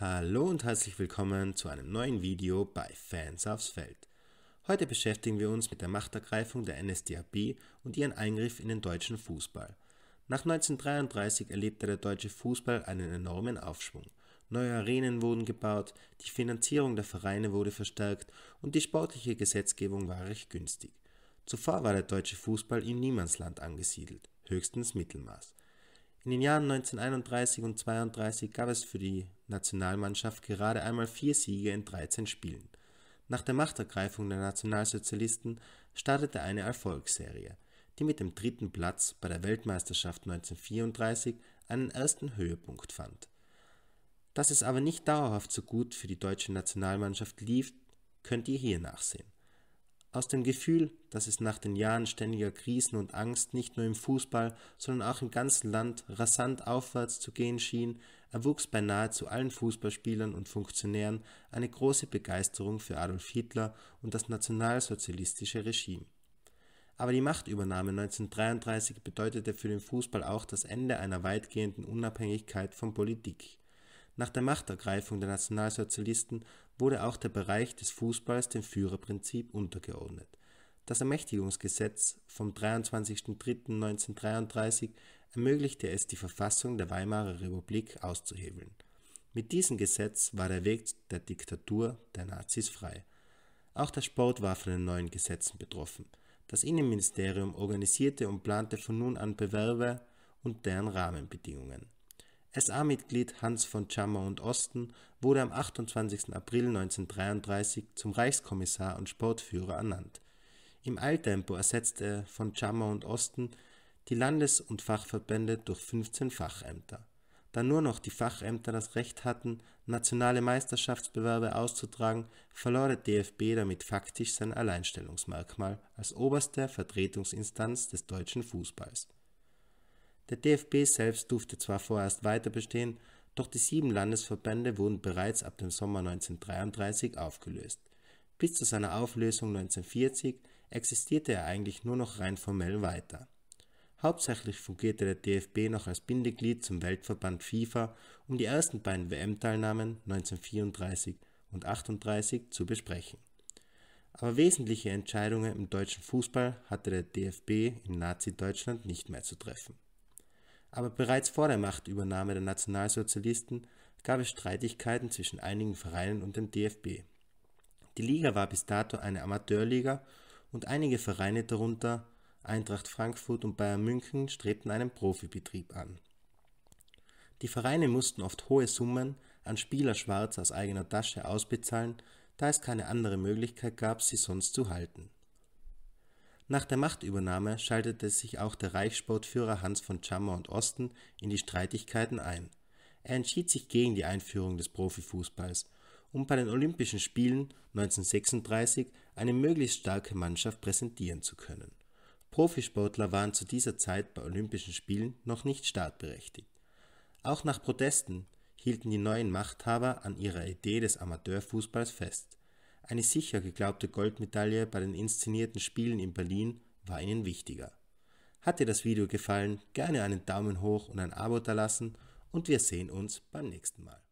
Hallo und herzlich willkommen zu einem neuen Video bei Fans aufs Feld. Heute beschäftigen wir uns mit der Machtergreifung der NSDAP und ihren Eingriff in den deutschen Fußball. Nach 1933 erlebte der deutsche Fußball einen enormen Aufschwung. Neue Arenen wurden gebaut, die Finanzierung der Vereine wurde verstärkt und die sportliche Gesetzgebung war recht günstig. Zuvor war der deutsche Fußball im Niemandsland angesiedelt, höchstens Mittelmaß. In den Jahren 1931 und 1932 gab es für die Nationalmannschaft gerade einmal vier Siege in 13 Spielen. Nach der Machtergreifung der Nationalsozialisten startete eine Erfolgsserie, die mit dem dritten Platz bei der Weltmeisterschaft 1934 einen ersten Höhepunkt fand. Dass es aber nicht dauerhaft so gut für die deutsche Nationalmannschaft lief, könnt ihr hier nachsehen. Aus dem Gefühl, dass es nach den Jahren ständiger Krisen und Angst nicht nur im Fußball, sondern auch im ganzen Land rasant aufwärts zu gehen schien, erwuchs bei nahezu allen Fußballspielern und Funktionären eine große Begeisterung für Adolf Hitler und das nationalsozialistische Regime. Aber die Machtübernahme 1933 bedeutete für den Fußball auch das Ende einer weitgehenden Unabhängigkeit von Politik. Nach der Machtergreifung der Nationalsozialisten wurde auch der Bereich des Fußballs dem Führerprinzip untergeordnet das Ermächtigungsgesetz vom 23.03.1933 ermöglichte es, die Verfassung der Weimarer Republik auszuhebeln. Mit diesem Gesetz war der Weg der Diktatur der Nazis frei. Auch der Sport war von den neuen Gesetzen betroffen. Das Innenministerium organisierte und plante von nun an Bewerber und deren Rahmenbedingungen. SA-Mitglied Hans von Chammer und Osten wurde am 28. April 1933 zum Reichskommissar und Sportführer ernannt. Im Eiltempo ersetzte er von Chammer und Osten die Landes- und Fachverbände durch 15 Fachämter. Da nur noch die Fachämter das Recht hatten, nationale Meisterschaftsbewerbe auszutragen, verlor der DFB damit faktisch sein Alleinstellungsmerkmal als oberste Vertretungsinstanz des deutschen Fußballs. Der DFB selbst durfte zwar vorerst weiter bestehen, doch die sieben Landesverbände wurden bereits ab dem Sommer 1933 aufgelöst. Bis zu seiner Auflösung 1940 existierte er eigentlich nur noch rein formell weiter. Hauptsächlich fungierte der DFB noch als Bindeglied zum Weltverband FIFA, um die ersten beiden WM-Teilnahmen 1934 und 38 zu besprechen. Aber wesentliche Entscheidungen im deutschen Fußball hatte der DFB in Nazi-Deutschland nicht mehr zu treffen. Aber bereits vor der Machtübernahme der Nationalsozialisten gab es Streitigkeiten zwischen einigen Vereinen und dem DFB. Die Liga war bis dato eine Amateurliga und einige Vereine darunter Eintracht Frankfurt und Bayern München strebten einen Profibetrieb an. Die Vereine mussten oft hohe Summen an Spieler Schwarz aus eigener Tasche ausbezahlen, da es keine andere Möglichkeit gab, sie sonst zu halten. Nach der Machtübernahme schaltete sich auch der Reichssportführer Hans von Chammer und Osten in die Streitigkeiten ein. Er entschied sich gegen die Einführung des Profifußballs um bei den Olympischen Spielen 1936 eine möglichst starke Mannschaft präsentieren zu können. Profisportler waren zu dieser Zeit bei Olympischen Spielen noch nicht startberechtigt. Auch nach Protesten hielten die neuen Machthaber an ihrer Idee des Amateurfußballs fest. Eine sicher geglaubte Goldmedaille bei den inszenierten Spielen in Berlin war ihnen wichtiger. Hat dir das Video gefallen, gerne einen Daumen hoch und ein Abo da lassen und wir sehen uns beim nächsten Mal.